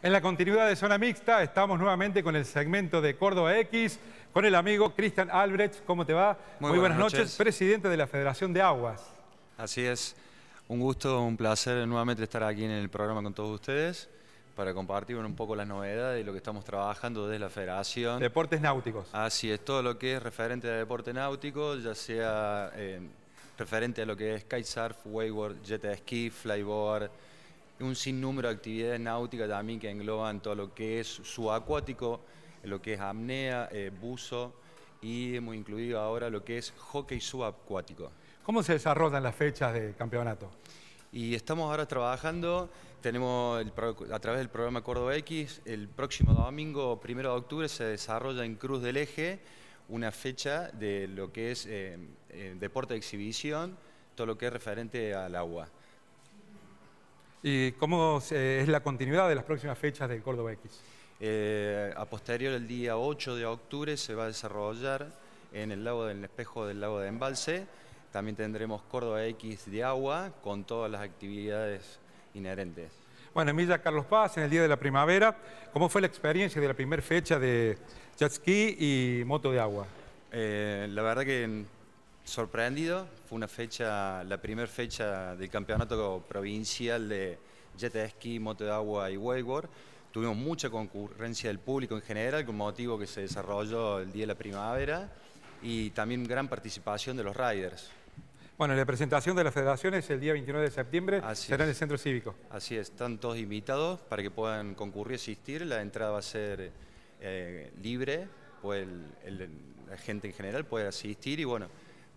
En la continuidad de Zona Mixta estamos nuevamente con el segmento de Córdoba X con el amigo Cristian Albrecht. ¿Cómo te va? Muy, buenas, noches. presidente de la Federación de Aguas. Así es, un gusto, un placer nuevamente estar aquí en el programa con todos ustedes para compartir un poco las novedades y lo que estamos trabajando desde la Federación. Deportes náuticos. Así es, todo lo que es referente a deporte náutico, ya sea eh, referente a lo que es kitesurf, Wayward, jet ski, flyboard, un sinnúmero de actividades náuticas también que engloban todo lo que es subacuático, lo que es apnea, eh, buzo y hemos incluido ahora lo que es hockey subacuático. ¿Cómo se desarrollan las fechas de campeonato? Y estamos ahora trabajando, tenemos a través del programa Córdoba X, el próximo domingo, primero de octubre, se desarrolla en Cruz del Eje una fecha de lo que es eh, eh, deporte de exhibición, todo lo que es referente al agua. ¿Y cómo es la continuidad de las próximas fechas del Córdoba X? Eh, a posterior, el día 8 de octubre, se va a desarrollar en el lago del espejo del lago de Embalse. También tendremos Córdoba X de agua con todas las actividades inherentes. Bueno, Emilia Carlos Paz, en el Día de la Primavera, ¿cómo fue la experiencia de la primera fecha de jet ski y moto de agua? Eh, la verdad que sorprendido. Fue una fecha, la primera fecha del campeonato provincial de jet ski, moto de agua y wakeboard. Tuvimos mucha concurrencia del público en general, con motivo que se desarrolló el día de la primavera y también gran participación de los riders. Bueno, la presentación de la federación es el día 29 de septiembre, será en el Centro Cívico. Así es, están todos invitados para que puedan concurrir y asistir. La entrada va a ser eh, libre, pues la gente en general puede asistir y bueno,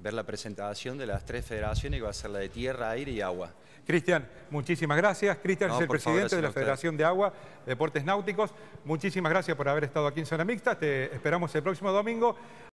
ver la presentación de las tres federaciones que va a ser la de tierra, aire y agua. Cristian, muchísimas gracias. Cristian es el presidente de la Federación de Agua, Deportes Náuticos. Muchísimas gracias por haber estado aquí en Zona Mixta. Te esperamos el próximo domingo.